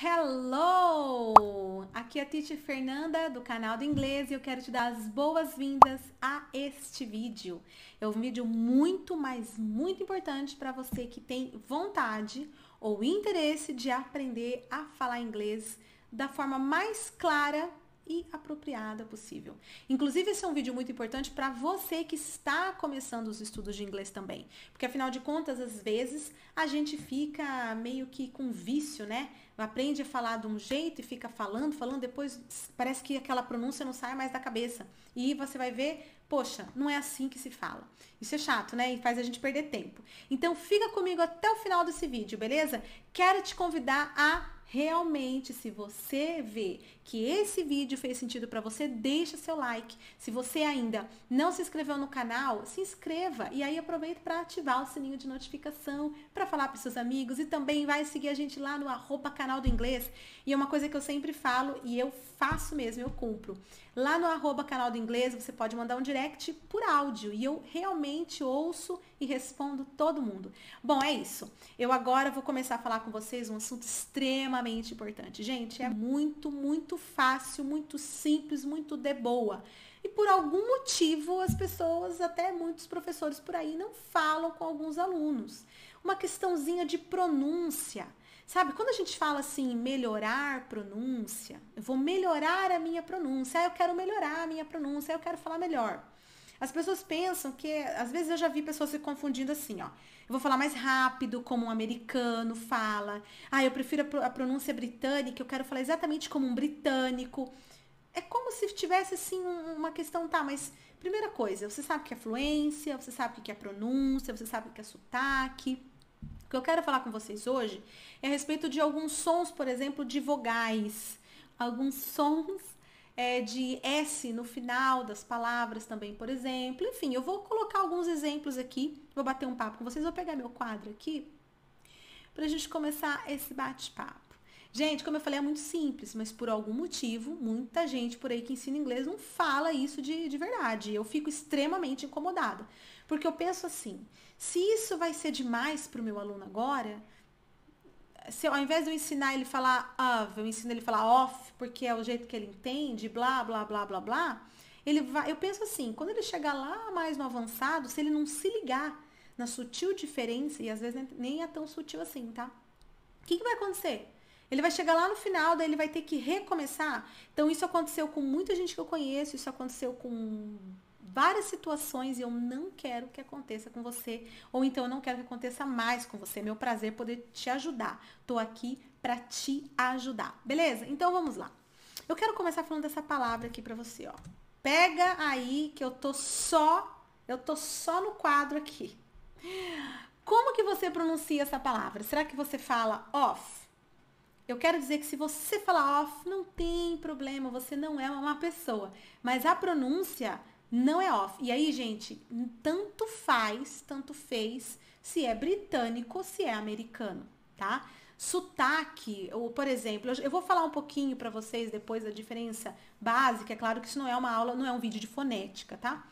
Hello! Aqui é a Titi Fernanda do canal do Inglês e eu quero te dar as boas-vindas a este vídeo. É um vídeo muito, mas muito importante para você que tem vontade ou interesse de aprender a falar inglês da forma mais clara e apropriada possível. Inclusive, esse é um vídeo muito importante para você que está começando os estudos de inglês também. Porque, afinal de contas, às vezes a gente fica meio que com vício, né? Aprende a falar de um jeito e fica falando, falando, depois parece que aquela pronúncia não sai mais da cabeça. E você vai ver, poxa, não é assim que se fala. Isso é chato, né? E faz a gente perder tempo. Então, fica comigo até o final desse vídeo, beleza? Quero te convidar a realmente, se você vê que esse vídeo fez sentido para você, deixa seu like. Se você ainda não se inscreveu no canal, se inscreva e aí aproveita para ativar o sininho de notificação, para falar para seus amigos e também vai seguir a gente lá no arroba canal do inglês. E é uma coisa que eu sempre falo e eu faço mesmo, eu cumpro. Lá no arroba canal do inglês você pode mandar um direct por áudio e eu realmente ouço e respondo todo mundo. Bom, é isso. Eu agora vou começar a falar com vocês um assunto extremamente importante. Gente, é muito, muito fácil, muito simples, muito de boa. E por algum motivo, as pessoas, até muitos professores por aí, não falam com alguns alunos. Uma questãozinha de pronúncia. Sabe, quando a gente fala assim, melhorar pronúncia, eu vou melhorar a minha pronúncia, ah, eu quero melhorar a minha pronúncia, eu quero falar melhor. As pessoas pensam que, às vezes eu já vi pessoas se confundindo assim, ó. Eu vou falar mais rápido, como um americano fala. Ah, eu prefiro a pronúncia britânica, eu quero falar exatamente como um britânico. É como se tivesse, assim, uma questão, tá, mas primeira coisa, você sabe o que é fluência, você sabe o que é pronúncia, você sabe o que é sotaque. O que eu quero falar com vocês hoje é a respeito de alguns sons, por exemplo, de vogais. Alguns sons é, de S no final das palavras também, por exemplo. Enfim, eu vou colocar alguns exemplos aqui, vou bater um papo com vocês, vou pegar meu quadro aqui para a gente começar esse bate-papo. Gente, como eu falei, é muito simples, mas por algum motivo, muita gente por aí que ensina inglês não fala isso de, de verdade. Eu fico extremamente incomodada, porque eu penso assim: se isso vai ser demais para o meu aluno agora, se ao invés de eu ensinar ele falar of, eu ensino ele falar off, porque é o jeito que ele entende, blá, blá, blá, blá, blá, ele vai, eu penso assim, quando ele chegar lá mais no avançado, se ele não se ligar na sutil diferença, e às vezes nem é tão sutil assim, tá? O que, que vai acontecer? Ele vai chegar lá no final, daí ele vai ter que recomeçar. Então, isso aconteceu com muita gente que eu conheço, isso aconteceu com várias situações e eu não quero que aconteça com você, ou então eu não quero que aconteça mais com você. É meu prazer poder te ajudar. Tô aqui para te ajudar. Beleza? Então vamos lá. Eu quero começar falando dessa palavra aqui para você, ó. Pega aí que eu tô só, eu tô só no quadro aqui. Como que você pronuncia essa palavra? Será que você fala off? Eu quero dizer que se você falar off, não tem problema, você não é uma má pessoa. Mas a pronúncia não é off. E aí, gente, tanto faz, tanto fez se é britânico ou se é americano, tá? Sotaque, ou por exemplo, eu vou falar um pouquinho para vocês depois da diferença básica. É claro que isso não é uma aula, não é um vídeo de fonética, tá?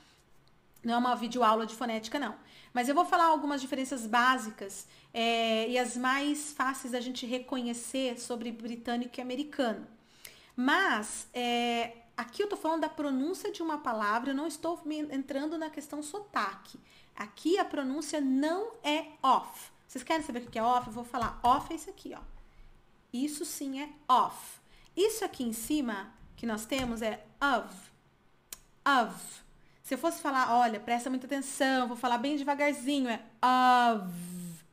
Não é uma videoaula de fonética, não. Mas eu vou falar algumas diferenças básicas é, e as mais fáceis da gente reconhecer sobre britânico e americano. Mas é, Aqui eu tô falando da pronúncia de uma palavra, eu não estou entrando na questão sotaque. Aqui a pronúncia não é off. Vocês querem saber o que é off? Eu vou falar off é isso aqui, ó. Isso sim é off. Isso aqui em cima que nós temos é of. Of. Se eu fosse falar, olha, presta muita atenção, vou falar bem devagarzinho, é of.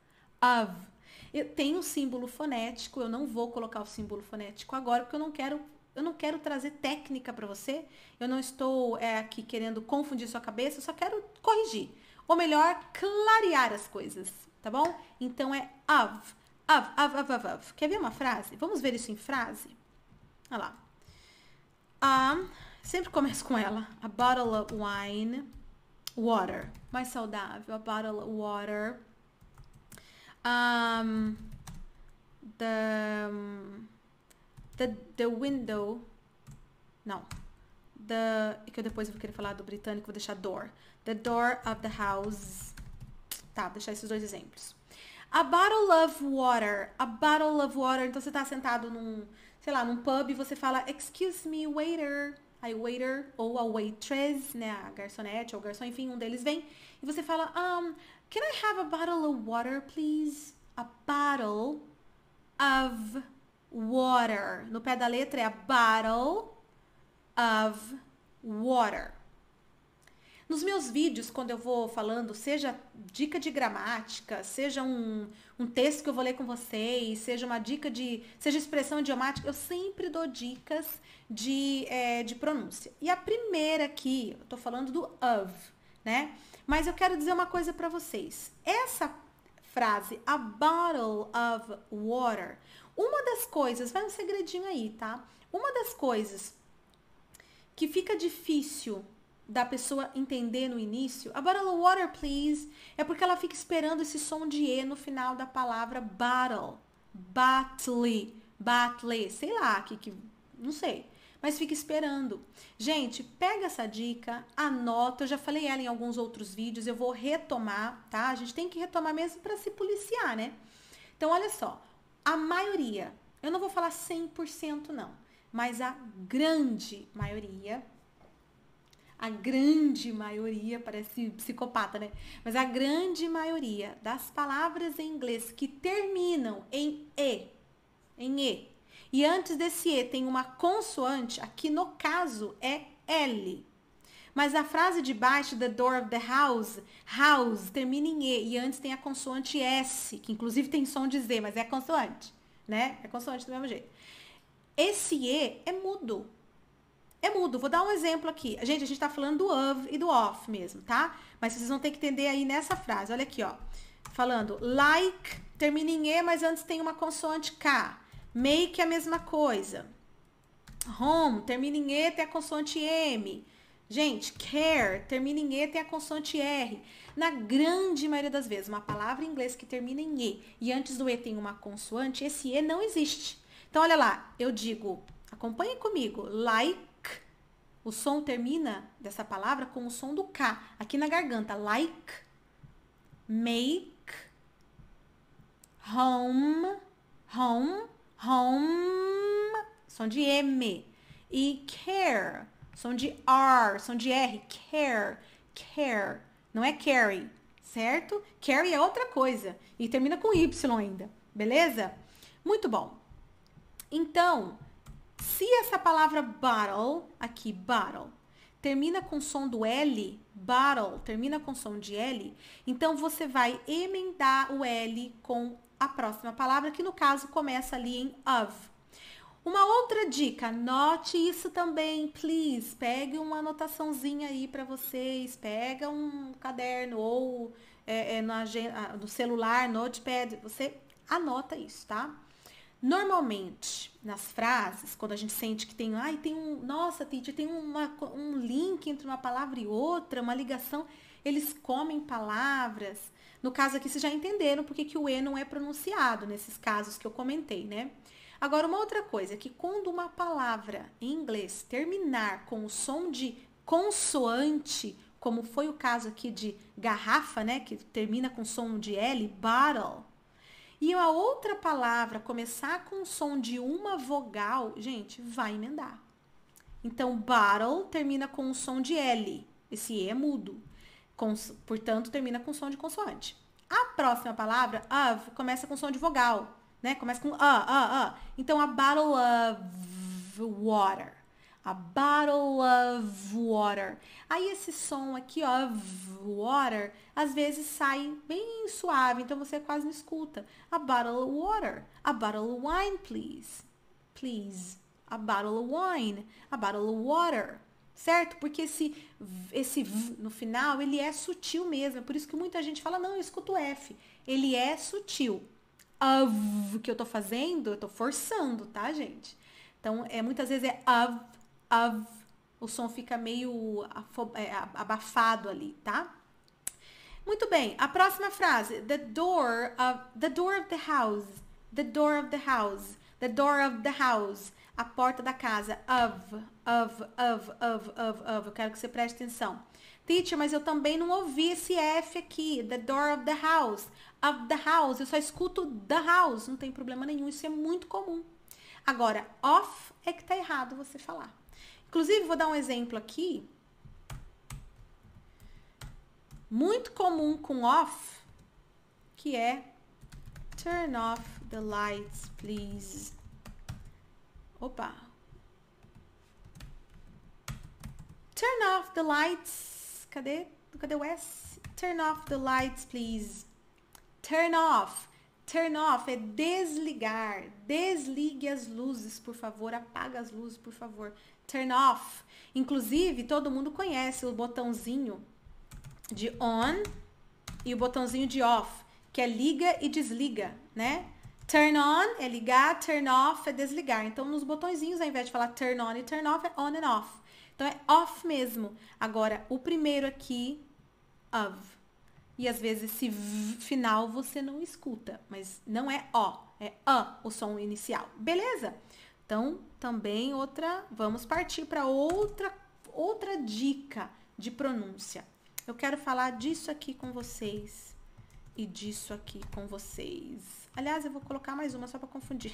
Of. Eu tenho um símbolo fonético, eu não vou colocar o símbolo fonético agora porque eu não quero eu não quero trazer técnica para você. Eu não estou é, aqui querendo confundir sua cabeça. Eu só quero corrigir. Ou melhor, clarear as coisas. Tá bom? Então é of. Of, of, of, of, of. Quer ver uma frase? Vamos ver isso em frase? Olha lá. A. Um, sempre começo com ela. A bottle of wine. Water. Mais saudável. A bottle of water. Um, the. The, the window. Não. The, que eu depois vou querer falar do britânico, vou deixar door. The door of the house. Tá, vou deixar esses dois exemplos. A bottle of water. A bottle of water. Então você tá sentado num, sei lá, num pub e você fala, excuse me, waiter. Aí waiter ou a waitress, né, a garçonete ou o garçom, enfim, um deles vem e você fala, um, can I have a bottle of water, please? A bottle of water. No pé da letra é a bottle of water. Nos meus vídeos, quando eu vou falando, seja dica de gramática, seja um, um texto que eu vou ler com vocês, seja uma dica de. seja expressão idiomática, eu sempre dou dicas de, é, de pronúncia. E a primeira aqui, eu tô falando do of, né? Mas eu quero dizer uma coisa para vocês. Essa frase, a bottle of water, uma das coisas, vai um segredinho aí, tá? Uma das coisas que fica difícil da pessoa entender no início, a bottle of water, please, é porque ela fica esperando esse som de E no final da palavra battle. Batley, batley, sei lá, que, que não sei mas fica esperando. Gente, pega essa dica, anota. Eu já falei ela em alguns outros vídeos, eu vou retomar, tá? A gente tem que retomar mesmo para se policiar, né? Então, olha só a maioria, eu não vou falar 100% não, mas a grande maioria, a grande maioria, parece psicopata, né? Mas a grande maioria das palavras em inglês que terminam em E, em E, e antes desse E tem uma consoante, aqui no caso é L. Mas a frase de baixo, the door of the house, house, termina em E. E antes tem a consoante S, que inclusive tem som de Z, mas é consoante, né? É consoante do mesmo jeito. Esse E é mudo. É mudo. Vou dar um exemplo aqui. Gente, a gente tá falando do of e do off mesmo, tá? Mas vocês vão ter que entender aí nessa frase. Olha aqui, ó. Falando like, termina em E, mas antes tem uma consoante K. Make é a mesma coisa. Home, termina em E, tem a consoante M. Gente, care termina em E, tem a consoante R. Na grande maioria das vezes, uma palavra em inglês que termina em E e antes do E tem uma consoante, esse E não existe. Então, olha lá, eu digo, acompanhe comigo, like. O som termina dessa palavra com o som do K aqui na garganta. Like, make, home, home, home. Som de M. E care Som de R, som de R. Care, care. Não é carry, certo? Carry é outra coisa. E termina com Y ainda, beleza? Muito bom. Então, se essa palavra bottle, aqui, bottle, termina com som do L, bottle termina com som de L, então você vai emendar o L com a próxima palavra, que no caso começa ali em of. Uma outra dica, note isso também, please. Pegue uma anotaçãozinha aí para vocês, pega um caderno ou é, é, no, no celular, notepad, você anota isso, tá? Normalmente, nas frases, quando a gente sente que tem, ai, tem um, nossa, teacher, tem uma, um link entre uma palavra e outra, uma ligação, eles comem palavras. No caso aqui, vocês já entenderam porque que o E não é pronunciado, nesses casos que eu comentei, né? Agora, uma outra coisa, que quando uma palavra em inglês terminar com o som de consoante, como foi o caso aqui de garrafa, né, que termina com som de L, bottle, e a outra palavra começar com o som de uma vogal, gente, vai emendar. Então, bottle termina com o som de L. Esse E é mudo. portanto, termina com som de consoante. A próxima palavra, of, começa com som de vogal né? Começa com ah, ah, ah. Então, a bottle of water. A bottle of water. Aí esse som aqui, ó, water, às vezes sai bem suave, então você quase não escuta. A bottle of water. A bottle of wine, please. Please. A bottle of wine. A bottle of water certo? Porque esse esse v no final, ele é sutil mesmo. É por isso que muita gente fala: "Não, eu escuto F". Ele é sutil of que eu tô fazendo, eu tô forçando, tá, gente? Então, é, muitas vezes é of, of. O som fica meio é, abafado ali, tá? Muito bem, a próxima frase. The door of the door of the house. The door of the house. The door of the house. A porta da casa. Of, of, of, of, of, of. Eu quero que você preste atenção. Teacher, mas eu também não ouvi esse F aqui. The door of the house of the house. Eu só escuto the house. Não tem problema nenhum. Isso é muito comum. Agora, off é que tá errado você falar. Inclusive, vou dar um exemplo aqui. Muito comum com off, que é turn off the lights, please. Opa. Turn off the lights. Cadê? Cadê o S? Turn off the lights, please. Turn off. Turn off é desligar. Desligue as luzes, por favor. Apaga as luzes, por favor. Turn off. Inclusive, todo mundo conhece o botãozinho de on e o botãozinho de off, que é liga e desliga, né? Turn on é ligar, turn off é desligar. Então, nos botõezinhos, ao invés de falar turn on e turn off, é on and off. Então, é off mesmo. Agora, o primeiro aqui, of. E às vezes esse v final você não escuta, mas não é ó, é a o som inicial. Beleza? Então, também outra, vamos partir para outra outra dica de pronúncia. Eu quero falar disso aqui com vocês e disso aqui com vocês. Aliás, eu vou colocar mais uma só para confundir.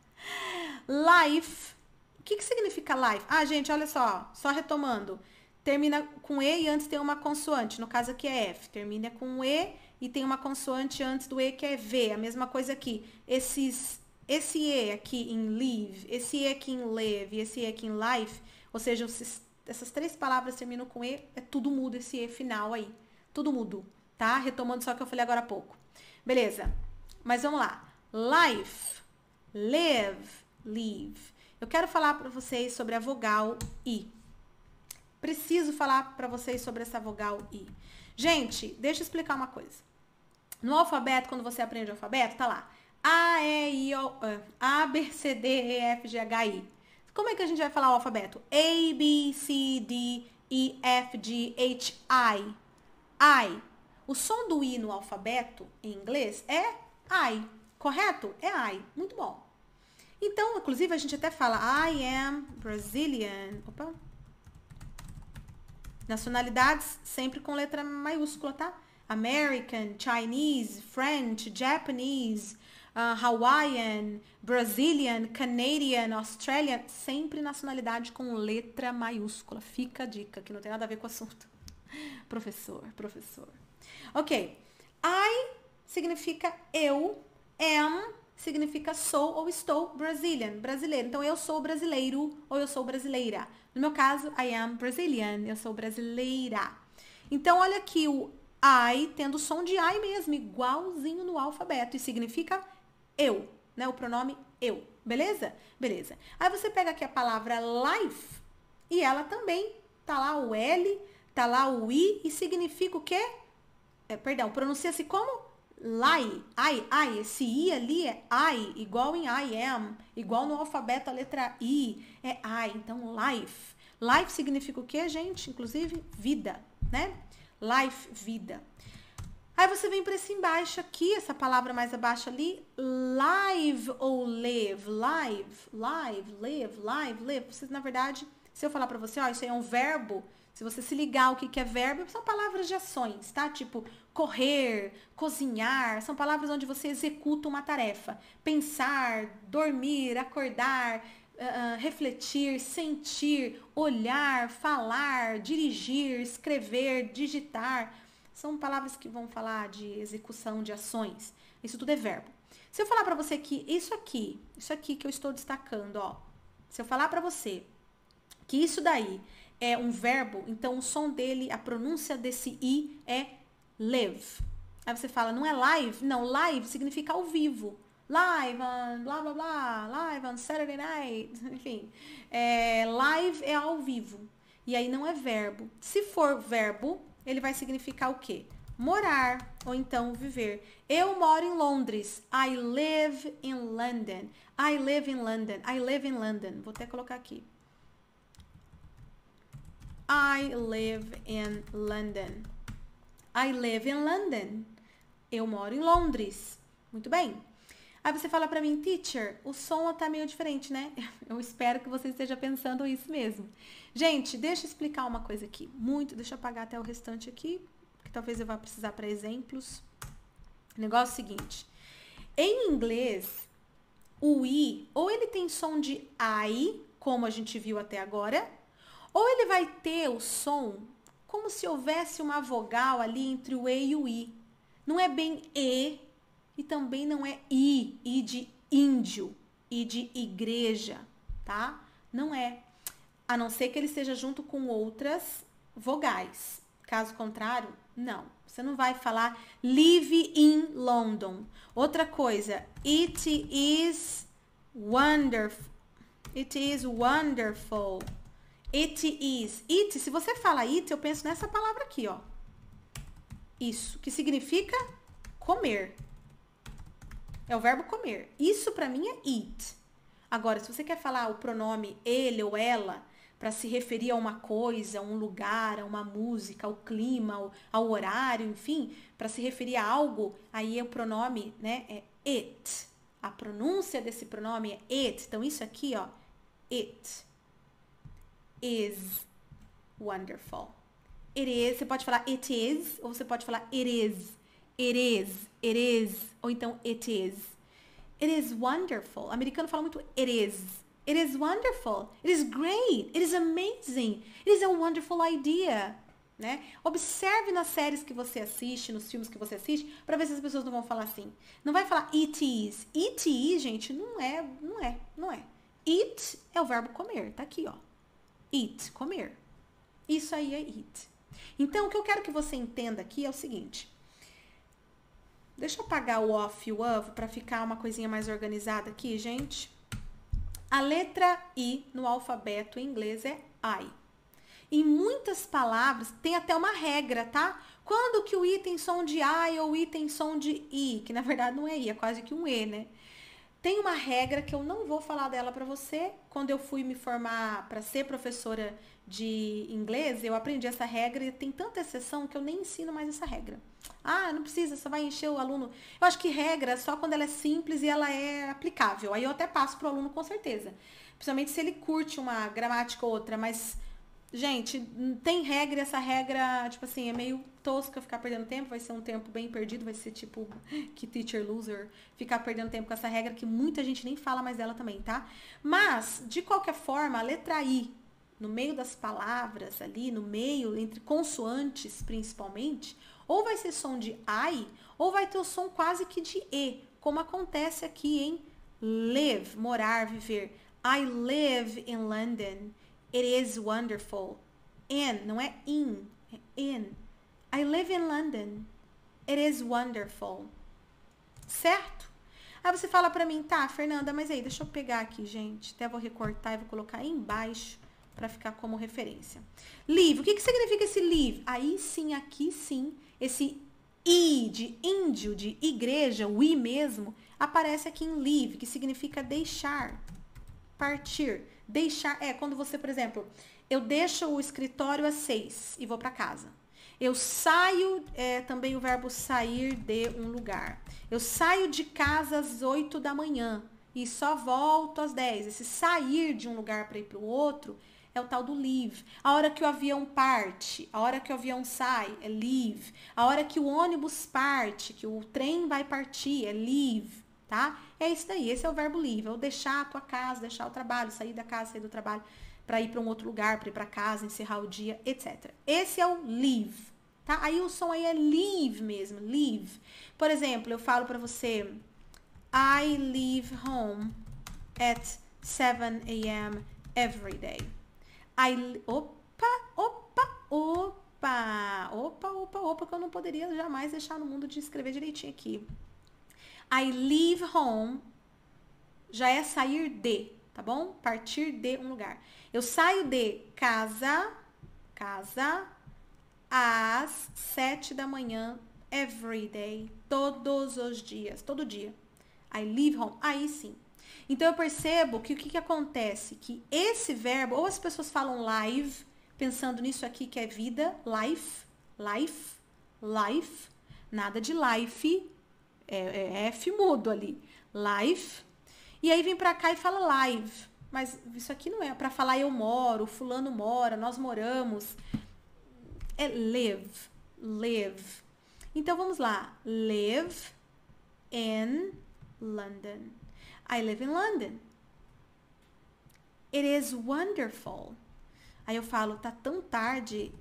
life. O que, que significa life? Ah, gente, olha só, só retomando termina com E e antes tem uma consoante, no caso aqui é F, termina com E e tem uma consoante antes do E que é V, a mesma coisa aqui. Esses, esse E aqui em live, esse E aqui em live, esse E aqui em life, ou seja, esses, essas três palavras terminam com E, é tudo mudo esse E final aí. Tudo mudo, tá? Retomando só o que eu falei agora há pouco. Beleza, mas vamos lá. Life, live, live. Eu quero falar para vocês sobre a vogal I preciso falar para vocês sobre essa vogal I. Gente, deixa eu explicar uma coisa. No alfabeto, quando você aprende o alfabeto, tá lá. A, E, I, O, A, B, C, D, E, F, G, H, I. Como é que a gente vai falar o alfabeto? A, B, C, D, E, F, G, H, I. I. O som do I no alfabeto, em inglês, é I. Correto? É I. Muito bom. Então, inclusive, a gente até fala I am Brazilian. Opa, Nacionalidades sempre com letra maiúscula, tá? American, Chinese, French, Japanese, uh, Hawaiian, Brazilian, Canadian, Australian, sempre nacionalidade com letra maiúscula. Fica a dica, que não tem nada a ver com o assunto. professor, professor. Ok. I significa eu, am significa sou ou estou, Brazilian, brasileiro. Então eu sou brasileiro ou eu sou brasileira. No meu caso, I am Brazilian, eu sou brasileira. Então, olha aqui o I tendo o som de I mesmo, igualzinho no alfabeto, e significa eu, né? O pronome eu, beleza? Beleza. Aí você pega aqui a palavra life e ela também tá lá o L, tá lá o I e significa o quê? É, perdão, pronuncia-se como? lie, I, I, esse I ali é I, igual em I am, igual no alfabeto a letra I, é I, então life. Life significa o que, gente? Inclusive, vida, né? Life, vida. Aí você vem para esse embaixo aqui, essa palavra mais abaixo ali, live ou live, live, live, live, live, live. Vocês, na verdade, se eu falar para você, ó, isso aí é um verbo, se você se ligar o que, que é verbo, são palavras de ações, tá? Tipo, correr, cozinhar, são palavras onde você executa uma tarefa. Pensar, dormir, acordar, uh, refletir, sentir, olhar, falar, dirigir, escrever, digitar. São palavras que vão falar de execução de ações. Isso tudo é verbo. Se eu falar para você que isso aqui, isso aqui que eu estou destacando, ó. Se eu falar para você que isso daí é um verbo, então o som dele, a pronúncia desse i é live. Aí você fala, não é live? Não, live significa ao vivo. Live on blá blá blá, live on Saturday night, enfim. É, live é ao vivo. E aí não é verbo. Se for verbo, ele vai significar o quê? Morar ou então viver. Eu moro em Londres. I live in London. I live in London. I live in London. Vou até colocar aqui. I live in London. I live in London. Eu moro em Londres. Muito bem. Aí você fala para mim, teacher, o som tá meio diferente, né? Eu espero que você esteja pensando isso mesmo. Gente, deixa eu explicar uma coisa aqui. Muito, deixa eu apagar até o restante aqui, que talvez eu vá precisar para exemplos. O negócio é o seguinte. Em inglês, o i ou ele tem som de i, como a gente viu até agora, ou ele vai ter o som como se houvesse uma vogal ali entre o E e o I. Não é bem E e também não é I, I de índio, I de igreja, tá? Não é. A não ser que ele esteja junto com outras vogais. Caso contrário, não. Você não vai falar live in London. Outra coisa, it is wonderful. It is wonderful. It is. It, se você fala it, eu penso nessa palavra aqui, ó. Isso, que significa comer. É o verbo comer. Isso para mim é it. Agora, se você quer falar o pronome ele ou ela para se referir a uma coisa, a um lugar, a uma música, ao clima, ao, ao horário, enfim, para se referir a algo, aí é o pronome, né, é it. A pronúncia desse pronome é it. Então isso aqui, ó, it is wonderful. It is, você pode falar it is, ou você pode falar it is, it is, it is, ou então it is. It is wonderful. O americano fala muito it is. It is wonderful. It is great. It is amazing. It is a wonderful idea. Né? Observe nas séries que você assiste, nos filmes que você assiste, para ver se as pessoas não vão falar assim. Não vai falar it is. It is, gente, não é, não é, não é. it é o verbo comer, tá aqui, ó. Eat, comer. Isso aí é eat. Então, o que eu quero que você entenda aqui é o seguinte. Deixa eu apagar o off e o of para ficar uma coisinha mais organizada aqui, gente. A letra I no alfabeto em inglês é I. Em muitas palavras, tem até uma regra, tá? Quando que o I tem som de I ou o I tem som de I, que na verdade não é I, é quase que um E, né? Tem uma regra que eu não vou falar dela para você. Quando eu fui me formar para ser professora de inglês, eu aprendi essa regra e tem tanta exceção que eu nem ensino mais essa regra. Ah, não precisa, só vai encher o aluno. Eu acho que regra é só quando ela é simples e ela é aplicável. Aí eu até passo pro aluno com certeza. Principalmente se ele curte uma gramática ou outra, mas Gente, tem regra, essa regra, tipo assim, é meio tosca ficar perdendo tempo, vai ser um tempo bem perdido, vai ser tipo que teacher loser ficar perdendo tempo com essa regra que muita gente nem fala mais dela também, tá? Mas, de qualquer forma, a letra I, no meio das palavras ali, no meio, entre consoantes principalmente, ou vai ser som de ai, ou vai ter o som quase que de e, como acontece aqui em live, morar, viver. I live in London. It is wonderful. In, não é in, é in. I live in London. It is wonderful. Certo? Aí você fala para mim, tá, Fernanda, mas aí, deixa eu pegar aqui, gente. Até vou recortar e vou colocar aí embaixo para ficar como referência. Live, o que, que significa esse live? Aí sim, aqui sim, esse i de índio, de igreja, o i mesmo, aparece aqui em live, que significa deixar, partir. Deixar é quando você, por exemplo, eu deixo o escritório às seis e vou para casa. Eu saio, é, também o verbo sair de um lugar. Eu saio de casa às oito da manhã e só volto às dez. Esse sair de um lugar para ir para o outro é o tal do leave. A hora que o avião parte, a hora que o avião sai, é leave. A hora que o ônibus parte, que o trem vai partir, é leave tá? É isso daí, esse é o verbo leave, é o deixar a tua casa, deixar o trabalho, sair da casa, sair do trabalho para ir para um outro lugar, para ir para casa, encerrar o dia, etc. Esse é o leave, tá? Aí o som aí é leave mesmo, leave. Por exemplo, eu falo para você I leave home at 7 a.m. every day. I opa, opa, opa. Opa, opa, opa, que eu não poderia jamais deixar no mundo de escrever direitinho aqui. I leave home já é sair de, tá bom? Partir de um lugar. Eu saio de casa, casa, às sete da manhã, every day, todos os dias, todo dia. I leave home, aí sim. Então eu percebo que o que, que acontece? Que esse verbo, ou as pessoas falam live, pensando nisso aqui que é vida, life, life, life, nada de life, é, é, é F mudo ali. Live. E aí vem para cá e fala live. Mas isso aqui não é para falar eu moro, fulano mora, nós moramos. É live. Live. Então vamos lá. Live in London. I live in London. It is wonderful. Aí eu falo, tá tão tarde.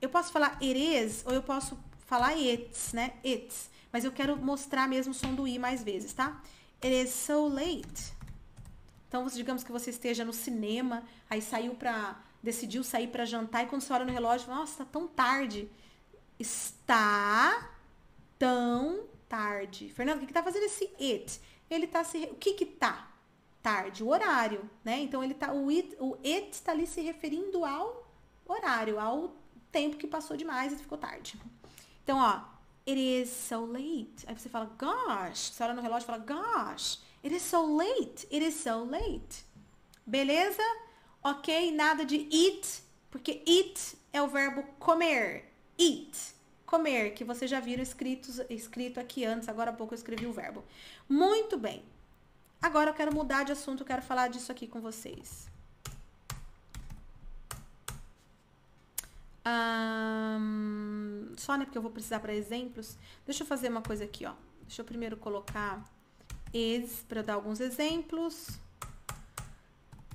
Eu posso falar it is ou eu posso falar it's, né? It's. Mas eu quero mostrar mesmo o som do i mais vezes, tá? It is so late. Então, digamos que você esteja no cinema, aí saiu para decidiu sair para jantar, e quando você olha no relógio, nossa, tá tão tarde. Está tão tarde. Fernando, o que, que tá fazendo esse it? Ele tá se. O que que tá? Tarde, o horário, né? Então ele tá. O it, o it tá ali se referindo ao horário, ao tempo que passou demais e ficou tarde. Então, ó, It is so late. Aí você fala, gosh. Você olha no relógio e fala, gosh. It is so late. It is so late. Beleza? Ok, nada de eat, porque eat é o verbo comer. Eat comer, que vocês já viram escrito aqui antes, agora há pouco eu escrevi o verbo. Muito bem. Agora eu quero mudar de assunto, eu quero falar disso aqui com vocês. Um, só, né? Porque eu vou precisar para exemplos. Deixa eu fazer uma coisa aqui, ó. Deixa eu primeiro colocar is para dar alguns exemplos.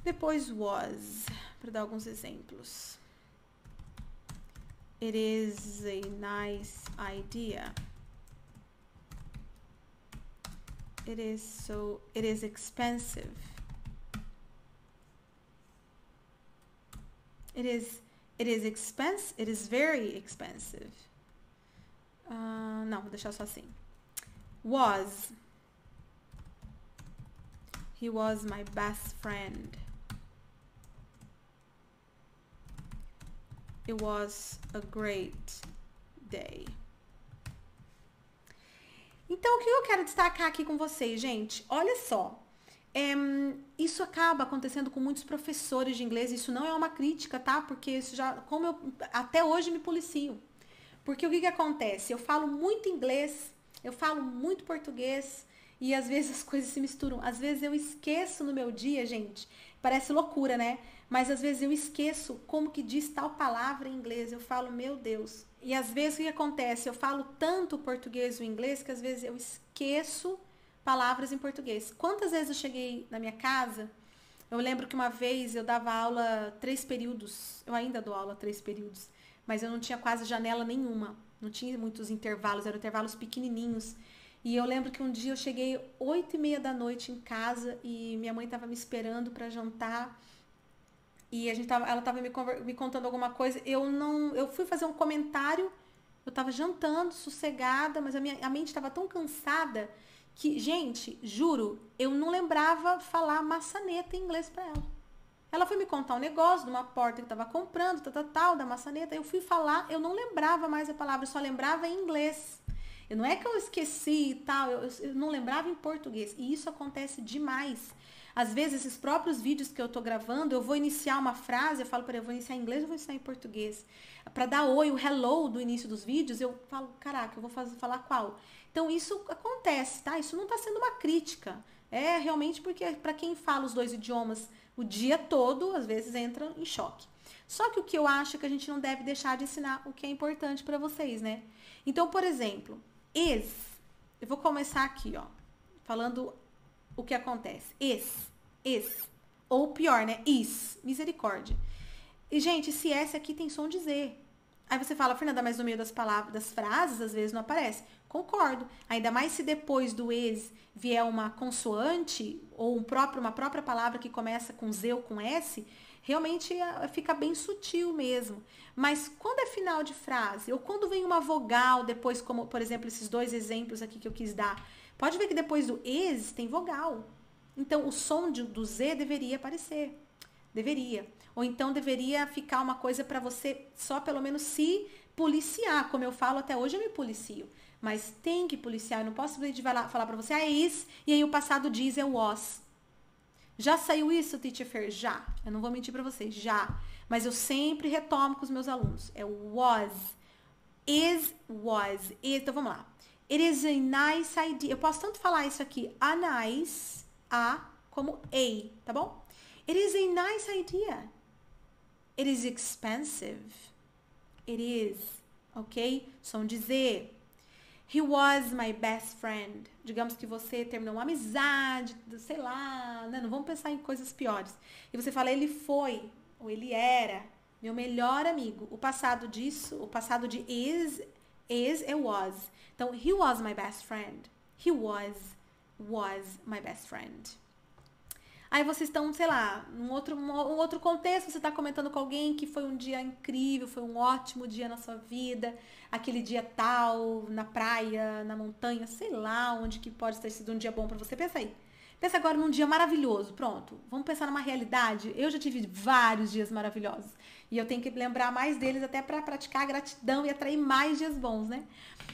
Depois was para dar alguns exemplos. It is a nice idea. It is so it is expensive. It is It is expensive. It is very expensive. Uh, não, vou deixar só assim. Was. He was my best friend. It was a great day. Então, o que eu quero destacar aqui com vocês, gente? Olha só. É, isso acaba acontecendo com muitos professores de inglês. Isso não é uma crítica, tá? Porque isso já, como eu até hoje me policio. Porque o que, que acontece? Eu falo muito inglês, eu falo muito português e às vezes as coisas se misturam. Às vezes eu esqueço no meu dia, gente. Parece loucura, né? Mas às vezes eu esqueço como que diz tal palavra em inglês. Eu falo, meu Deus. E às vezes o que acontece? Eu falo tanto português e inglês que às vezes eu esqueço palavras em português. Quantas vezes eu cheguei na minha casa, eu lembro que uma vez eu dava aula três períodos, eu ainda dou aula três períodos, mas eu não tinha quase janela nenhuma, não tinha muitos intervalos, eram intervalos pequenininhos. E eu lembro que um dia eu cheguei oito e meia da noite em casa e minha mãe estava me esperando para jantar e a gente tava, ela estava me, me, contando alguma coisa. Eu não, eu fui fazer um comentário. Eu estava jantando, sossegada, mas a minha a mente estava tão cansada que, gente, juro, eu não lembrava falar maçaneta em inglês para ela. Ela foi me contar um negócio de uma porta que estava comprando, tal, tal, tal, da maçaneta. Eu fui falar, eu não lembrava mais a palavra, eu só lembrava em inglês. Eu, não é que eu esqueci e tal, eu, eu não lembrava em português. E isso acontece demais. Às vezes, esses próprios vídeos que eu tô gravando, eu vou iniciar uma frase, eu falo para eu vou iniciar em inglês ou vou iniciar em português? Para dar oi, o hello do início dos vídeos, eu falo, caraca, eu vou fazer, falar qual? Então, isso acontece, tá? Isso não tá sendo uma crítica. É realmente porque para quem fala os dois idiomas o dia todo, às vezes entra em choque. Só que o que eu acho é que a gente não deve deixar de ensinar o que é importante para vocês, né? Então, por exemplo, is. Eu vou começar aqui, ó, falando o que acontece? Esse, esse. Ou pior, né? Is. Misericórdia. E, gente, esse S aqui tem som de Z. Aí você fala, Fernanda, mas no meio das palavras, das frases, às vezes não aparece. Concordo. Ainda mais se depois do is vier uma consoante ou um próprio, uma própria palavra que começa com Z ou com S, realmente é, fica bem sutil mesmo. Mas quando é final de frase, ou quando vem uma vogal depois, como por exemplo esses dois exemplos aqui que eu quis dar, Pode ver que depois do ex tem vogal. Então, o som de, do Z deveria aparecer. Deveria. Ou então deveria ficar uma coisa para você só pelo menos se policiar. Como eu falo até hoje, eu me policio. Mas tem que policiar. Eu não posso falar para você, ah, is, é e aí o passado diz é o was. Já saiu isso, teacher Já. Eu não vou mentir para vocês, já. Mas eu sempre retomo com os meus alunos. É o was. Is, was. Is. Então vamos lá. It is a nice idea. Eu posso tanto falar isso aqui, a nice, a, como a, tá bom? It is a nice idea. It is expensive. It is, ok? Som de Z. He was my best friend. Digamos que você terminou uma amizade, sei lá, né? não vamos pensar em coisas piores. E você fala, ele foi, ou ele era, meu melhor amigo. O passado disso, o passado de is is it was. Então, he was my best friend. He was, was my best friend. Aí vocês estão, sei lá, num outro, um outro contexto, você está comentando com alguém que foi um dia incrível, foi um ótimo dia na sua vida, aquele dia tal, na praia, na montanha, sei lá onde que pode ter sido um dia bom para você. Pensa aí. Pensa agora num dia maravilhoso, pronto. Vamos pensar numa realidade. Eu já tive vários dias maravilhosos. E eu tenho que lembrar mais deles até para praticar a gratidão e atrair mais dias bons, né?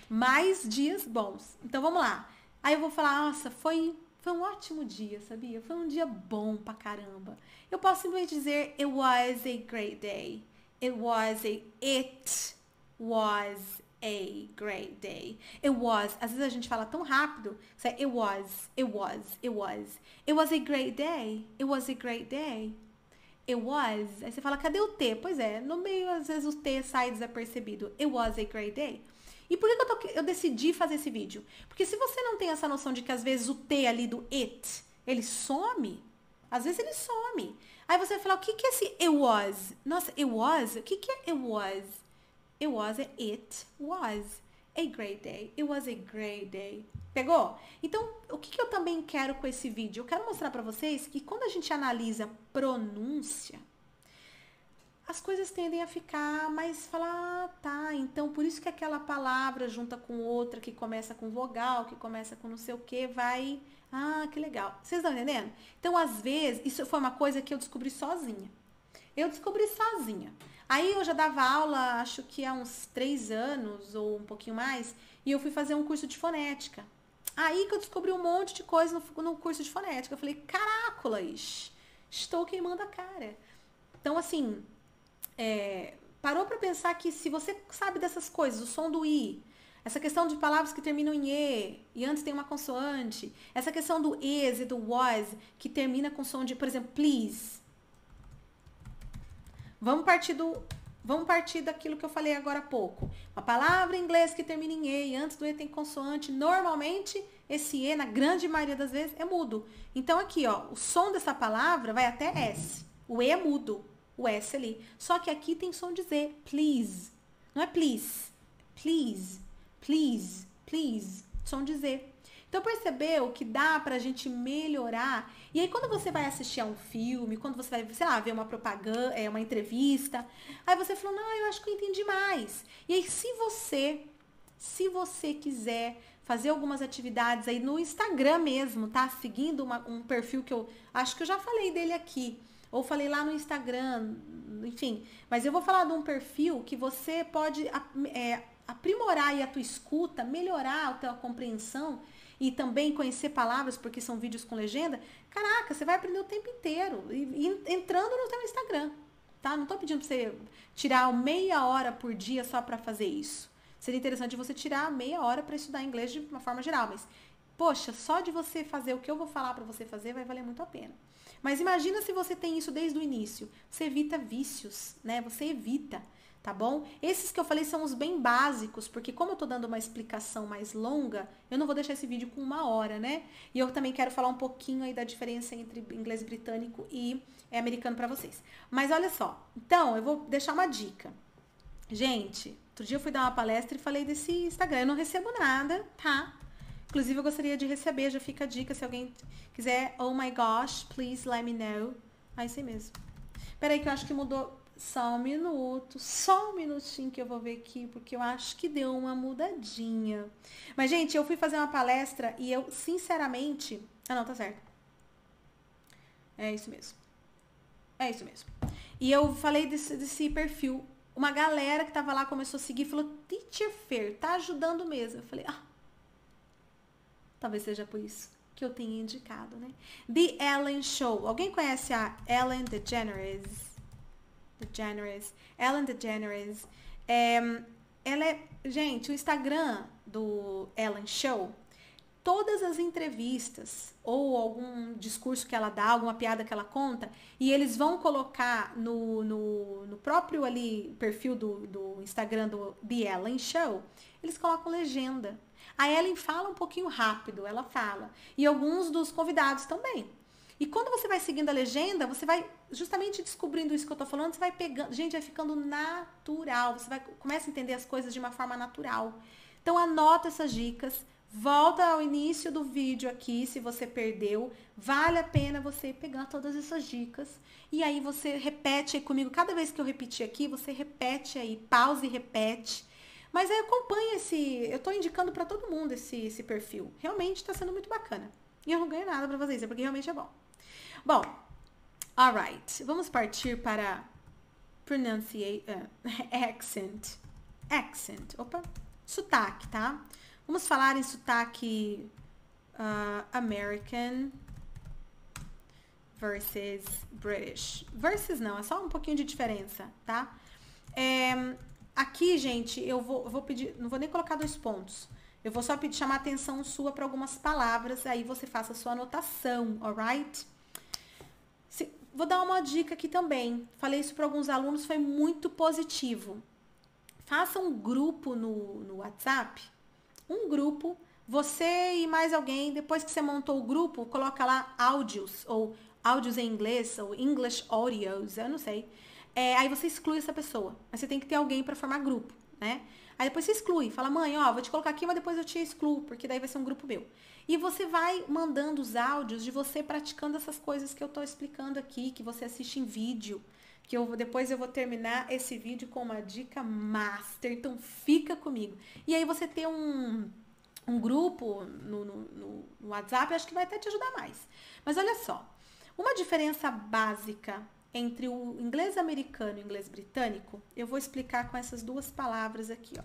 Mais dias bons. Então vamos lá. Aí eu vou falar, nossa, foi foi um ótimo dia, sabia? Foi um dia bom pra caramba. Eu posso simplesmente dizer it was a great day. It was a it was a great day. It was. Às vezes a gente fala tão rápido. É, it was, it was, it was. It was a great day. It was a great day. It was. Aí você fala, cadê o T? Pois é, no meio às vezes o T sai desapercebido. It was a great day. E por que, eu, tô, eu decidi fazer esse vídeo? Porque se você não tem essa noção de que às vezes o T ali do it, ele some, às vezes ele some. Aí você vai falar, o que, que é esse it was? Nossa, it was? O que, que é it was? It was é it was. A great day. It was a great day. Pegou? Então, o que, que eu também quero com esse vídeo? Eu quero mostrar para vocês que quando a gente analisa pronúncia, as coisas tendem a ficar mais falar, ah, tá, então por isso que aquela palavra junta com outra que começa com vogal, que começa com não sei o que, vai, ah, que legal. Vocês estão entendendo? Então, às vezes, isso foi uma coisa que eu descobri sozinha. Eu descobri sozinha. Aí eu já dava aula, acho que há uns três anos ou um pouquinho mais, e eu fui fazer um curso de fonética. Aí que eu descobri um monte de coisa no, no curso de fonética. Eu falei, caracolas, estou queimando a cara. Então, assim, é, parou para pensar que se você sabe dessas coisas, o som do i, essa questão de palavras que terminam em e e antes tem uma consoante, essa questão do is e do was que termina com som de, por exemplo, please. Vamos partir do Vamos partir daquilo que eu falei agora há pouco. Uma palavra em inglês que termina em E, antes do E tem consoante, normalmente esse E, na grande maioria das vezes, é mudo. Então aqui, ó, o som dessa palavra vai até S. O E é mudo, o S ali. Só que aqui tem som de Z, please. Não é please, please, please, please, som de Z. Então percebeu que dá pra gente melhorar. E aí quando você vai assistir a um filme, quando você vai, sei lá, ver uma propaganda, é uma entrevista, aí você falou: "Não, eu acho que eu entendi mais". E aí se você se você quiser fazer algumas atividades aí no Instagram mesmo, tá? Seguindo uma, um perfil que eu acho que eu já falei dele aqui, ou falei lá no Instagram, enfim. Mas eu vou falar de um perfil que você pode é, aprimorar aí a tua escuta, melhorar a tua compreensão e também conhecer palavras, porque são vídeos com legenda, caraca, você vai aprender o tempo inteiro, e, e entrando no seu Instagram, tá? Não tô pedindo pra você tirar meia hora por dia só para fazer isso. Seria interessante você tirar meia hora para estudar inglês de uma forma geral, mas poxa, só de você fazer o que eu vou falar para você fazer vai valer muito a pena. Mas imagina se você tem isso desde o início. Você evita vícios, né? Você evita tá bom? Esses que eu falei são os bem básicos, porque como eu tô dando uma explicação mais longa, eu não vou deixar esse vídeo com uma hora, né? E eu também quero falar um pouquinho aí da diferença entre inglês britânico e é, americano para vocês. Mas olha só, então eu vou deixar uma dica. Gente, outro dia eu fui dar uma palestra e falei desse Instagram, eu não recebo nada, tá? Inclusive eu gostaria de receber, já fica a dica se alguém quiser. Oh my gosh, please let me know. Ah, aí ah, sei mesmo. Peraí que eu acho que mudou. Só um minuto, só um minutinho que eu vou ver aqui, porque eu acho que deu uma mudadinha. Mas, gente, eu fui fazer uma palestra e eu, sinceramente. Ah, não, tá certo. É isso mesmo. É isso mesmo. E eu falei desse, desse perfil. Uma galera que tava lá começou a seguir e falou: Teacher Fair, tá ajudando mesmo. Eu falei: Ah, talvez seja por isso que eu tenha indicado, né? The Ellen Show. Alguém conhece a Ellen DeGeneres? DeGeneres, Ellen DeGeneres. É, ela é, gente, o Instagram do Ellen Show, todas as entrevistas ou algum discurso que ela dá, alguma piada que ela conta, e eles vão colocar no, no, no próprio ali perfil do, do Instagram do The Ellen Show, eles colocam legenda. A Ellen fala um pouquinho rápido, ela fala. E alguns dos convidados também. E quando você vai seguindo a legenda, você vai justamente descobrindo isso que eu estou falando, você vai pegando, gente, vai ficando natural, você vai começa a entender as coisas de uma forma natural. Então anota essas dicas, volta ao início do vídeo aqui, se você perdeu, vale a pena você pegar todas essas dicas. E aí você repete aí comigo, cada vez que eu repetir aqui, você repete aí, pausa e repete. Mas aí acompanha esse, eu estou indicando para todo mundo esse, esse perfil. Realmente está sendo muito bacana. E eu não ganho nada para fazer isso, é porque realmente é bom. Bom, alright. Vamos partir para pronunciation, uh, eh, accent. Accent. Opa, sotaque, tá? Vamos falar em sotaque uh, American versus British. Versus não, é só um pouquinho de diferença, tá? É, aqui, gente, eu vou, vou pedir, não vou nem colocar dois pontos. Eu vou só pedir, chamar atenção sua para algumas palavras, aí você faça a sua anotação, alright? Vou dar uma dica aqui também. Falei isso para alguns alunos, foi muito positivo. Faça um grupo no, no WhatsApp, um grupo, você e mais alguém. Depois que você montou o grupo, coloca lá áudios ou áudios em inglês ou English audios, eu não sei. É, aí você exclui essa pessoa, mas você tem que ter alguém para formar grupo, né? Aí depois você exclui, fala, mãe, ó, vou te colocar aqui, mas depois eu te excluo, porque daí vai ser um grupo meu. E você vai mandando os áudios de você praticando essas coisas que eu estou explicando aqui, que você assiste em vídeo. Que eu, depois eu vou terminar esse vídeo com uma dica master. Então fica comigo. E aí você tem um, um grupo no, no, no WhatsApp, acho que vai até te ajudar mais. Mas olha só, uma diferença básica entre o inglês americano e o inglês britânico, eu vou explicar com essas duas palavras aqui, ó.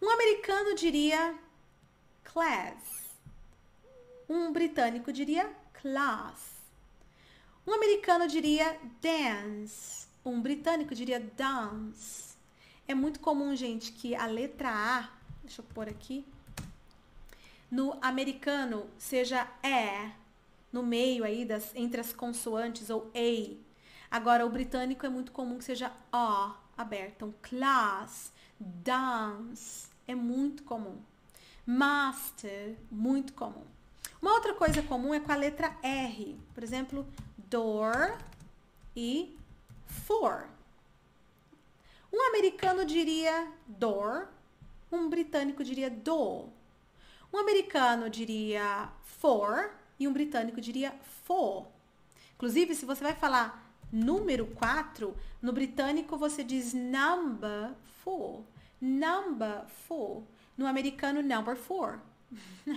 Um americano diria class. Um britânico diria class. Um americano diria dance. Um britânico diria dance. É muito comum, gente, que a letra A, deixa eu pôr aqui, no americano seja é no meio aí das entre as consoantes ou a. Agora o britânico é muito comum que seja o aberto, então class, dance é muito comum. Master, muito comum. Uma outra coisa comum é com a letra R. Por exemplo, door e for. Um americano diria door, um britânico diria do. Um americano diria for e um britânico diria for. Inclusive, se você vai falar número 4, no britânico você diz number four, Number four. No americano, number four.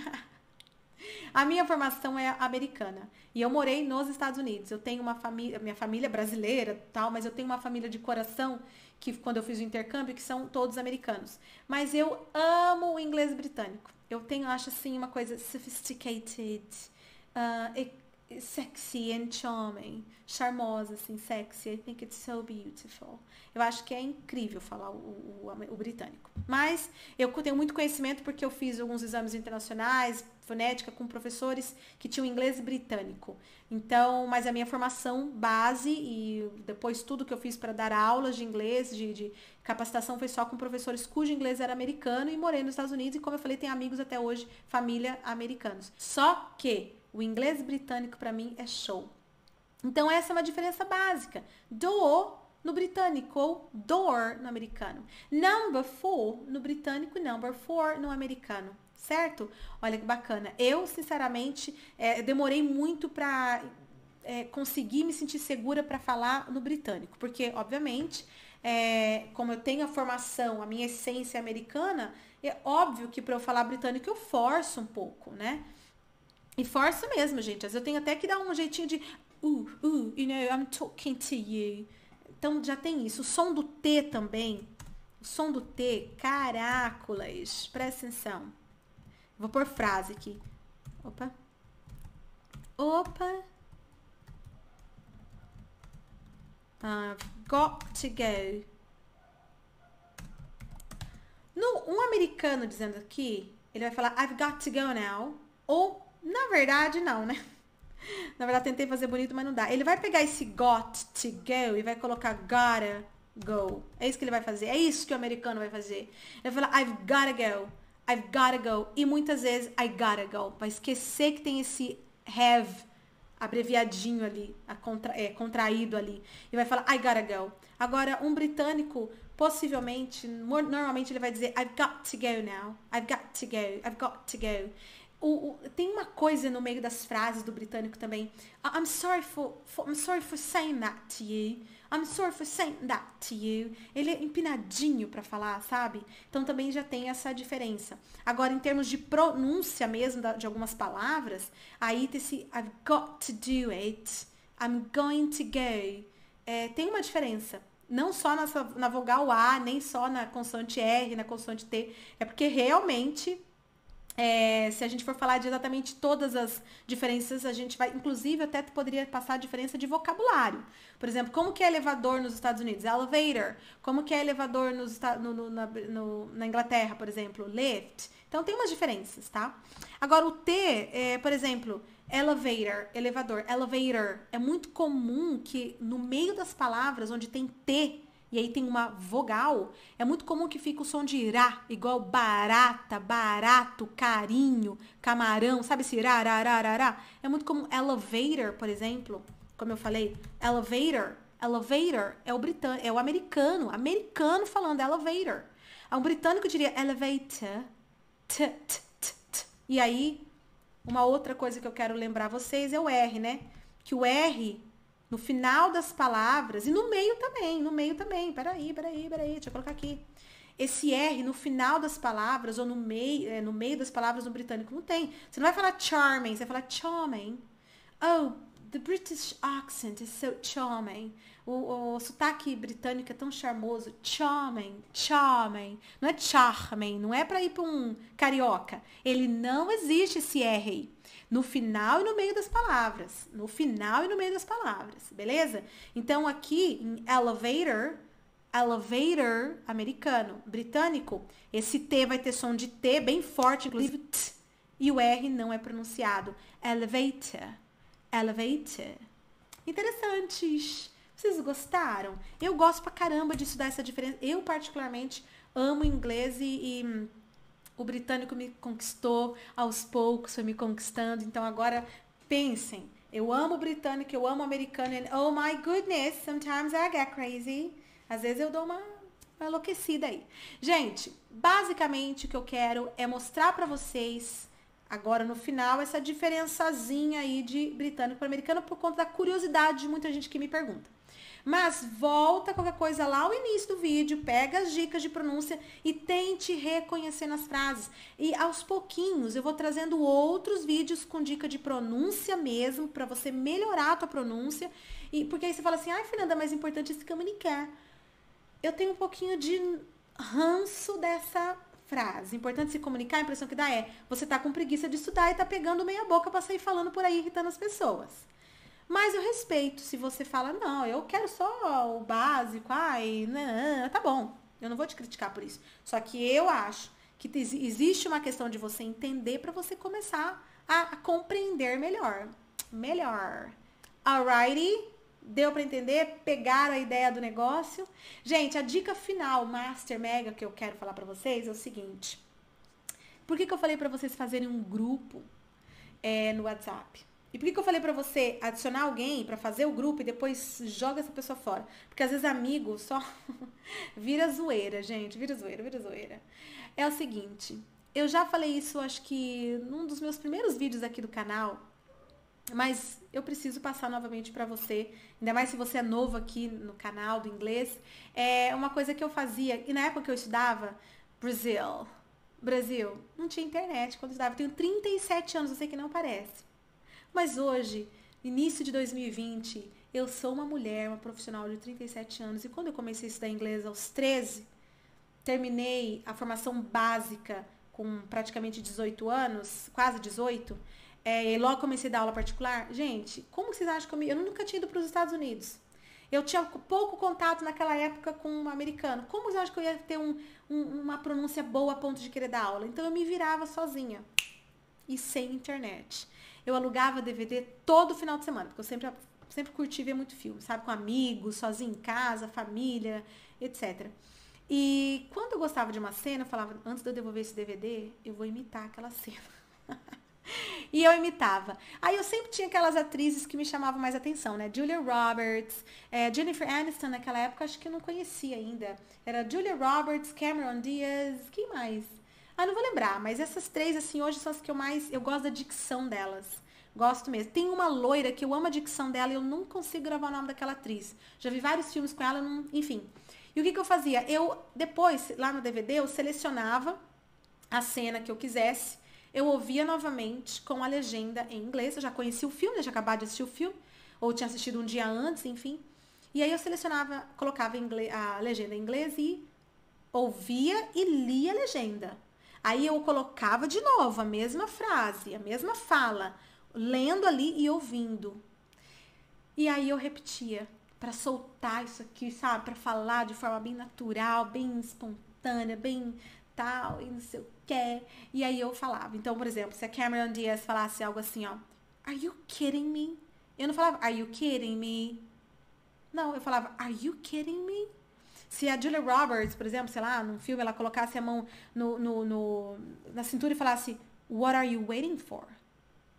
A minha formação é americana e eu morei nos Estados Unidos. Eu tenho uma família, minha família é brasileira, tal, mas eu tenho uma família de coração que quando eu fiz o intercâmbio que são todos americanos. Mas eu amo o inglês britânico. Eu tenho, acho assim, uma coisa sophisticated, uh, sexy and charming, charmosa, assim, sexy. I think it's so beautiful. Eu acho que é incrível falar o, o, o, britânico. Mas eu tenho muito conhecimento porque eu fiz alguns exames internacionais, fonética, com professores que tinham inglês britânico. Então, mas a minha formação base e depois tudo que eu fiz para dar aulas de inglês, de, de capacitação, foi só com professores cujo inglês era americano e morei nos Estados Unidos. E como eu falei, tenho amigos até hoje, família americanos. Só que o inglês britânico para mim é show. Então essa é uma diferença básica. Do no britânico ou door no americano. Number four no britânico e number four no americano. Certo? Olha que bacana. Eu, sinceramente, é, demorei muito para é, conseguir me sentir segura para falar no britânico, porque, obviamente, é, como eu tenho a formação, a minha essência é americana, é óbvio que para eu falar britânico eu forço um pouco, né? E mesmo, gente. Às vezes eu tenho até que dar um jeitinho de. Uh, uh, you know, I'm talking to you. Então já tem isso. O som do T também. O som do T, Caráculas. Presta atenção. Vou pôr frase aqui. Opa. Opa. I've ah, got to go. No, um americano dizendo aqui, ele vai falar I've got to go now. Ou na verdade, não, né? Na verdade, tentei fazer bonito, mas não dá. Ele vai pegar esse got to go e vai colocar gotta go. É isso que ele vai fazer. É isso que o americano vai fazer. Ele vai falar, I've gotta go. I've gotta go. E muitas vezes, I gotta go. Vai esquecer que tem esse have abreviadinho ali, contra, é, contraído ali. E vai falar, I gotta go. Agora, um britânico, possivelmente, normalmente ele vai dizer, I've got to go now. I've got to go. I've got to go. O, o, tem uma coisa no meio das frases do britânico também. Ah, I'm sorry for, for, I'm sorry for saying that to you. I'm sorry for saying that to you. Ele é empinadinho para falar, sabe? Então também já tem essa diferença. Agora, em termos de pronúncia mesmo de algumas palavras, aí tem esse I've got to do it, I'm going to go. É, tem uma diferença não só na, na, vogal A, nem só na consoante R, na consoante T, é porque realmente é, se a gente for falar de exatamente todas as diferenças, a gente vai, inclusive, até poderia passar a diferença de vocabulário. Por exemplo, como que é elevador nos Estados Unidos? Elevator. Como que é elevador nos, no, no, na, no, na, Inglaterra, por exemplo? Lift. Então, tem umas diferenças, tá? Agora, o T, é, por exemplo, elevator, elevador, elevator. É muito comum que no meio das palavras onde tem T, e aí tem uma vogal, é muito comum que fique o som de irá, igual barata, barato, carinho, camarão, sabe esse irá, irá, irá, irá, irá? É muito comum elevator, por exemplo, como eu falei, elevator, elevator é o britânico, é o americano, americano falando elevator. É um britânico diria elevator, t, t, t, t. E aí, uma outra coisa que eu quero lembrar vocês é o R, né? Que o R no final das palavras e no meio também, no meio também. Peraí, peraí, peraí, deixa eu colocar aqui. Esse R no final das palavras ou no meio, é, no meio das palavras no britânico não tem. Você não vai falar charming, você vai falar charming. Oh, the British accent is so charming. O, o sotaque britânico é tão charmoso. Charming, charming. Não é charming, não é para ir para um carioca. Ele não existe esse R no final e no meio das palavras. No final e no meio das palavras, beleza? Então aqui em elevator, elevator americano, britânico, esse T vai ter som de T bem forte, inclusive t, e o R não é pronunciado. Elevator, elevator. Interessantes. Vocês gostaram? Eu gosto pra caramba de estudar essa diferença. Eu, particularmente, amo inglês e, e o britânico me conquistou aos poucos, foi me conquistando. Então agora pensem, eu amo o britânico, eu amo o americano. And, oh my goodness, sometimes I get crazy. Às vezes eu dou uma, uma enlouquecida aí. Gente, basicamente o que eu quero é mostrar para vocês agora no final essa diferençazinha aí de britânico para americano por conta da curiosidade de muita gente que me pergunta. Mas volta qualquer coisa lá ao início do vídeo, pega as dicas de pronúncia e tente reconhecer nas frases. E aos pouquinhos eu vou trazendo outros vídeos com dica de pronúncia mesmo, para você melhorar a tua pronúncia. E porque aí você fala assim: "Ai, ah, Fernanda, mais é importante é se comunicar". Eu tenho um pouquinho de ranço dessa frase. Importante se comunicar, a impressão que dá é: você tá com preguiça de estudar e tá pegando meia boca para sair falando por aí irritando as pessoas. Mas eu respeito se você fala, não, eu quero só o básico, ai, não, tá bom. Eu não vou te criticar por isso. Só que eu acho que existe uma questão de você entender para você começar a compreender melhor. Melhor. Alrighty? Deu para entender? Pegaram a ideia do negócio? Gente, a dica final, master mega, que eu quero falar para vocês é o seguinte. Por que, que eu falei para vocês fazerem um grupo é, no WhatsApp? E por que, que eu falei para você adicionar alguém para fazer o grupo e depois joga essa pessoa fora? Porque às vezes amigo só vira zoeira, gente, vira zoeira, vira zoeira. É o seguinte, eu já falei isso acho que num dos meus primeiros vídeos aqui do canal, mas eu preciso passar novamente para você, ainda mais se você é novo aqui no canal do inglês, é uma coisa que eu fazia e na época que eu estudava Brasil, Brasil, não tinha internet quando eu estudava. Eu tenho 37 anos, eu sei que não parece. Mas hoje, início de 2020, eu sou uma mulher, uma profissional de 37 anos, e quando eu comecei a estudar inglês aos 13, terminei a formação básica com praticamente 18 anos, quase 18, é, e logo comecei a dar aula particular. Gente, como vocês acham que eu me... Eu nunca tinha ido para os Estados Unidos. Eu tinha pouco contato naquela época com um americano. Como vocês acham que eu ia ter um, um, uma pronúncia boa a ponto de querer dar aula? Então eu me virava sozinha e sem internet eu alugava DVD todo final de semana, porque eu sempre, sempre curti ver muito filme, sabe? Com amigos, sozinho em casa, família, etc. E quando eu gostava de uma cena, eu falava, antes de eu devolver esse DVD, eu vou imitar aquela cena. E eu imitava. Aí eu sempre tinha aquelas atrizes que me chamavam mais atenção, né? Julia Roberts, é, Jennifer Aniston naquela época, acho que eu não conhecia ainda. Era Julia Roberts, Cameron Diaz, quem mais? Ah, não vou lembrar, mas essas três, assim, hoje são as que eu mais. Eu gosto da dicção delas. Gosto mesmo. Tem uma loira que eu amo a dicção dela e eu não consigo gravar o nome daquela atriz. Já vi vários filmes com ela, não, enfim. E o que, que eu fazia? Eu, depois, lá no DVD, eu selecionava a cena que eu quisesse, eu ouvia novamente com a legenda em inglês. Eu já conhecia o filme, já acabava de assistir o filme, ou tinha assistido um dia antes, enfim. E aí eu selecionava, colocava a legenda em inglês e ouvia e lia a legenda. Aí eu colocava de novo a mesma frase, a mesma fala, lendo ali e ouvindo. E aí eu repetia para soltar isso aqui, sabe? Para falar de forma bem natural, bem espontânea, bem tal, e não sei o que. E aí eu falava. Então, por exemplo, se a Cameron Diaz falasse algo assim, ó, Are you kidding me? Eu não falava Are you kidding me? Não, eu falava Are you kidding me? se a Julia Roberts, por exemplo, sei lá, num filme, ela colocasse a mão no, no, no, na cintura e falasse: What are you waiting for?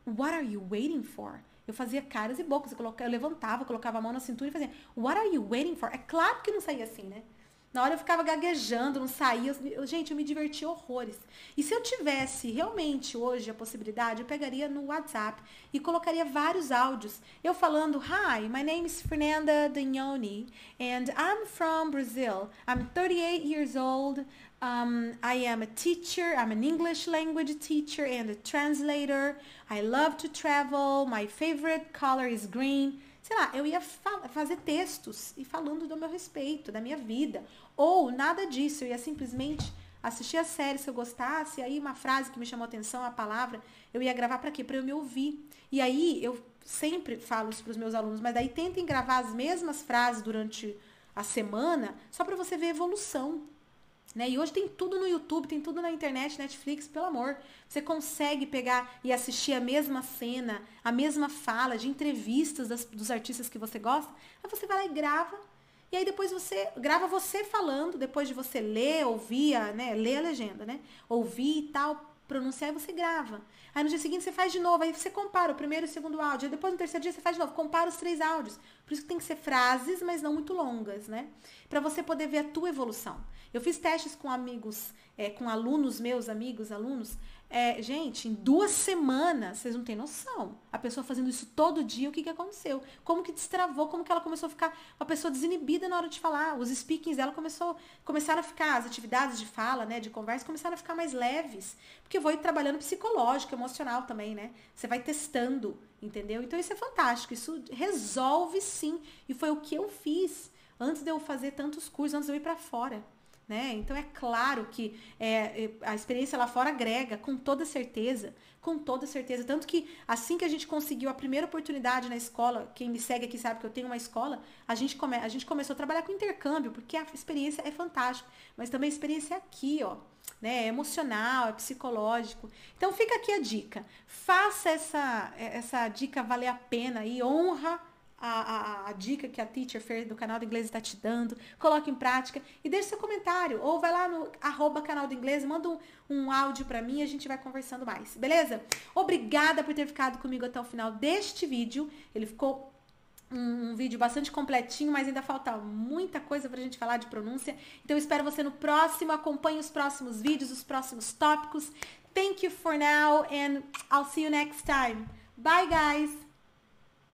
What are you waiting for? Eu fazia caras e bocas, eu, eu levantava, colocava a mão na cintura e fazia: What are you waiting for? É claro que não saía assim, né? Na hora eu ficava gaguejando, não saía. Eu, gente, eu me diverti horrores. E se eu tivesse realmente hoje a possibilidade, eu pegaria no WhatsApp e colocaria vários áudios. Eu falando: Hi, my name is Fernanda Dagnoni and I'm from Brazil. I'm 38 years old. Um, I am a teacher, I'm an English language teacher and a translator. I love to travel. My favorite color is green sei lá, eu ia fa fazer textos e falando do meu respeito, da minha vida. Ou nada disso, eu ia simplesmente assistir a série se eu gostasse, aí uma frase que me chamou a atenção, a palavra, eu ia gravar para quê? Para eu me ouvir. E aí eu sempre falo isso para os meus alunos, mas daí tentem gravar as mesmas frases durante a semana, só para você ver evolução. Né? E hoje tem tudo no YouTube, tem tudo na internet, Netflix, pelo amor. Você consegue pegar e assistir a mesma cena, a mesma fala de entrevistas das, dos artistas que você gosta. Aí você vai lá e grava. E aí depois você grava você falando, depois de você ler, ouvir, né? Ler a legenda, né? Ouvir e tal, pronunciar e você grava. Aí no dia seguinte você faz de novo, aí você compara o primeiro e o segundo áudio. Aí depois no terceiro dia você faz de novo, compara os três áudios. Por isso que tem que ser frases, mas não muito longas, né? Para você poder ver a tua evolução. Eu fiz testes com amigos, é, com alunos meus, amigos, alunos. É, gente, em duas semanas, vocês não têm noção. A pessoa fazendo isso todo dia, o que, que aconteceu? Como que destravou? Como que ela começou a ficar uma pessoa desinibida na hora de falar? Os speakings dela começou, começaram a ficar, as atividades de fala, né, de conversa, começaram a ficar mais leves. Porque eu vou ir trabalhando psicológico, emocional também, né? Você vai testando Entendeu? Então isso é fantástico, isso resolve sim. E foi o que eu fiz antes de eu fazer tantos cursos, antes de eu ir para fora. Né? Então é claro que é, é, a experiência lá fora agrega, com toda certeza, com toda certeza. Tanto que assim que a gente conseguiu a primeira oportunidade na escola, quem me segue aqui sabe que eu tenho uma escola, a gente, come, a gente começou a trabalhar com intercâmbio, porque a experiência é fantástica, mas também a experiência é aqui, ó né? É emocional, é psicológico. Então fica aqui a dica. Faça essa, essa dica valer a pena e honra a, a, a dica que a Teacher fez do canal de inglês está te dando. Coloque em prática e deixe seu comentário. Ou vai lá no arroba canal do inglês, manda um, um áudio para mim e a gente vai conversando mais, beleza? Obrigada por ter ficado comigo até o final deste vídeo. Ele ficou um, um vídeo bastante completinho, mas ainda falta muita coisa pra gente falar de pronúncia. Então espero você no próximo, acompanhe os próximos vídeos, os próximos tópicos. Thank you for now and I'll see you next time. Bye guys.